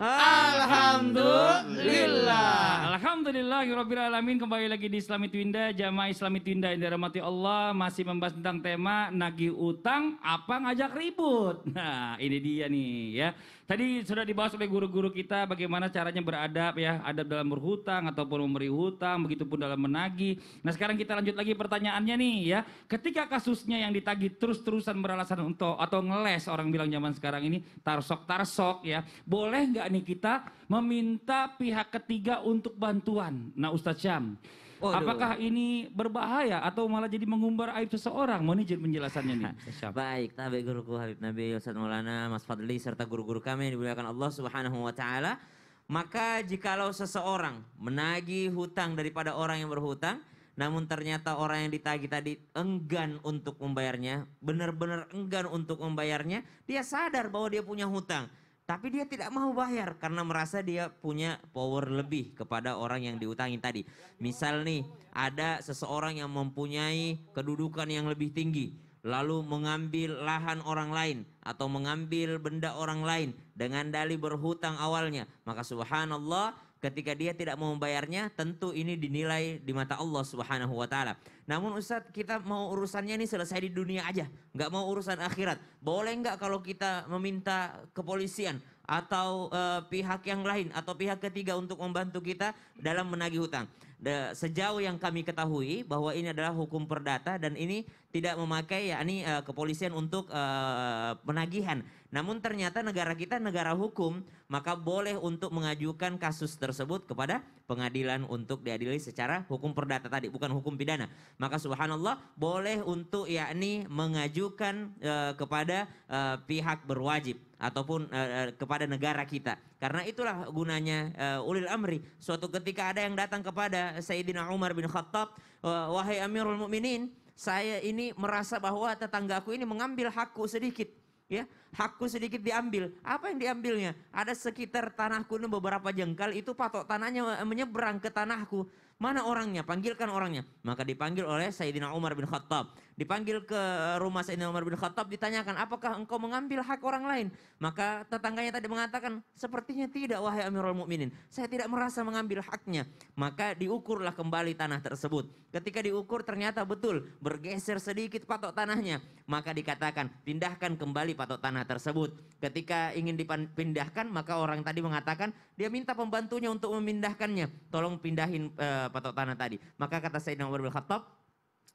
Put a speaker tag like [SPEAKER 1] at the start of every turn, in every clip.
[SPEAKER 1] Alhamdulillah. Alhamdulillah. Alhamdulillah, Alamin. kembali lagi di Islami Twinda, jamaah Islami Twinda yang dirahmati Allah masih membahas tentang tema nagih utang apa ngajak ribut. Nah ini dia nih ya. Tadi sudah dibahas oleh guru-guru kita bagaimana caranya beradab ya, adab dalam berhutang ataupun memberi hutang, begitupun dalam menagih. Nah sekarang kita lanjut lagi pertanyaannya nih ya, ketika kasusnya yang ditagih terus-terusan beralasan untuk atau ngeles orang bilang zaman sekarang ini tarsok tarsok ya, boleh nggak nih kita memilih meminta pihak ketiga untuk bantuan. Nah Ustaz Syam, Oh, Apakah
[SPEAKER 2] ini berbahaya atau malah jadi mengumbar aib seseorang? Mohon izin penjelasannya nih. Baik, tabe guruku Habib Nabi Ustaz Maulana Mas Fadli serta guru-guru kami yang dimuliakan Allah Subhanahu wa taala. Maka jikalau seseorang menagih hutang daripada orang yang berhutang, namun ternyata orang yang ditagih tadi enggan untuk membayarnya, benar-benar enggan untuk membayarnya, dia sadar bahwa dia punya hutang tapi dia tidak mau bayar karena merasa dia punya power lebih kepada orang yang diutangin tadi. Misal nih, ada seseorang yang mempunyai kedudukan yang lebih tinggi, lalu mengambil lahan orang lain atau mengambil benda orang lain dengan dali berhutang awalnya. Maka subhanallah, Ketika dia tidak mau membayarnya, tentu ini dinilai di mata Allah Subhanahu wa taala. Namun Ustaz, kita mau urusannya ini selesai di dunia aja, nggak mau urusan akhirat. Boleh nggak kalau kita meminta kepolisian atau uh, pihak yang lain atau pihak ketiga untuk membantu kita dalam menagih hutang? sejauh yang kami ketahui bahwa ini adalah hukum perdata dan ini tidak memakai yakni uh, kepolisian untuk uh, penagihan. Namun ternyata negara kita negara hukum, maka boleh untuk mengajukan kasus tersebut kepada pengadilan untuk diadili secara hukum perdata tadi, bukan hukum pidana. Maka subhanallah boleh untuk yakni mengajukan uh, kepada uh, pihak berwajib ataupun uh, kepada negara kita. Karena itulah gunanya uh, ulil amri. Suatu ketika ada yang datang kepada Sayyidina Umar bin Khattab, wahai Amirul Mukminin, saya ini merasa bahwa tetanggaku ini mengambil hakku sedikit. Ya, hakku sedikit diambil. Apa yang diambilnya? Ada sekitar tanahku beberapa jengkal itu patok tanahnya menyeberang ke tanahku. Mana orangnya? Panggilkan orangnya. Maka dipanggil oleh Sayyidina Umar bin Khattab. Dipanggil ke rumah Sayyidina Umar bin Khattab, ditanyakan, apakah engkau mengambil hak orang lain? Maka tetangganya tadi mengatakan, sepertinya tidak wahai Amirul Mukminin. Saya tidak merasa mengambil haknya. Maka diukurlah kembali tanah tersebut. Ketika diukur ternyata betul, bergeser sedikit patok tanahnya. Maka dikatakan, pindahkan kembali patok tanah tersebut. Ketika ingin dipindahkan, maka orang tadi mengatakan, dia minta pembantunya untuk memindahkannya. Tolong pindahin... Uh, patok tanah tadi. Maka kata Sayyidina Umar bin Khattab,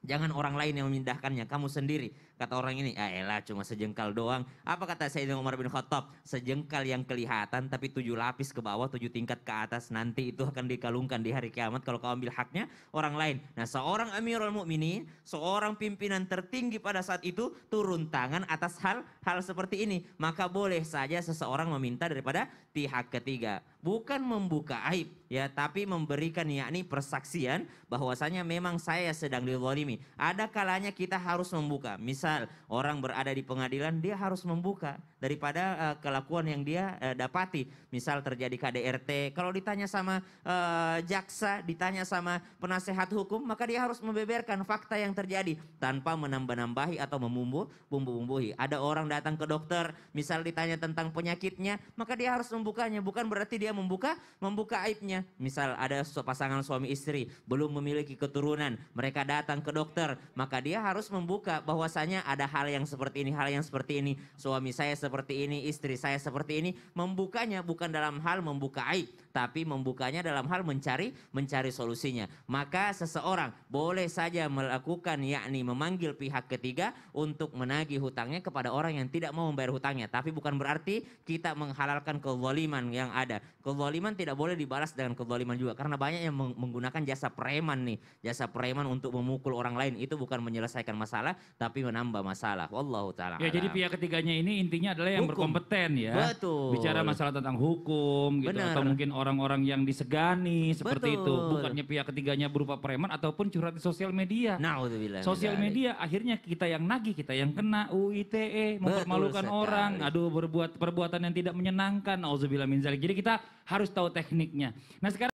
[SPEAKER 2] jangan orang lain yang memindahkannya, kamu sendiri. Kata orang ini, ya elah cuma sejengkal doang. Apa kata Sayyidina Umar bin Khattab? Sejengkal yang kelihatan tapi tujuh lapis ke bawah, tujuh tingkat ke atas. Nanti itu akan dikalungkan di hari kiamat kalau kau ambil haknya orang lain. Nah seorang Amirul Mukminin, seorang pimpinan tertinggi pada saat itu turun tangan atas hal hal seperti ini. Maka boleh saja seseorang meminta daripada pihak ketiga. Bukan membuka aib ya tapi memberikan yakni persaksian bahwasanya memang saya sedang dizalimi. Ada kalanya kita harus membuka. Misal misal orang berada di pengadilan dia harus membuka daripada uh, kelakuan yang dia uh, dapati. Misal terjadi KDRT, kalau ditanya sama uh, jaksa, ditanya sama penasehat hukum, maka dia harus membeberkan fakta yang terjadi tanpa menambah-nambahi atau memumbu bumbu-bumbuhi. Ada orang datang ke dokter, misal ditanya tentang penyakitnya, maka dia harus membukanya, bukan berarti dia membuka membuka aibnya. Misal ada pasangan suami istri belum memiliki keturunan, mereka datang ke dokter, maka dia harus membuka bahwasanya ada hal yang seperti ini, hal yang seperti ini, suami saya seperti ini, istri saya seperti ini, membukanya bukan dalam hal membuka aib, tapi membukanya dalam hal mencari mencari solusinya. Maka seseorang boleh saja melakukan yakni memanggil pihak ketiga untuk menagih hutangnya kepada orang yang tidak mau membayar hutangnya, tapi bukan berarti kita menghalalkan kezaliman yang ada. Kezaliman tidak boleh dibalas dengan kezaliman juga karena banyak yang menggunakan jasa preman nih, jasa preman untuk memukul orang lain itu bukan menyelesaikan masalah tapi menambah menambah masalah. Wallahu taala. Ya, jadi
[SPEAKER 1] pihak ketiganya ini intinya adalah yang berkompeten ya. Betul. Bicara masalah tentang hukum gitu Bener. atau mungkin orang-orang yang disegani seperti Betul. itu. Bukannya pihak ketiganya berupa preman ataupun curhat di sosial media. Nah, Sosial media akhirnya kita yang nagih, kita yang kena UITE, mempermalukan sekali. orang, aduh berbuat perbuatan yang tidak menyenangkan. Auzubillah min Jadi kita harus tahu tekniknya. Nah, sekarang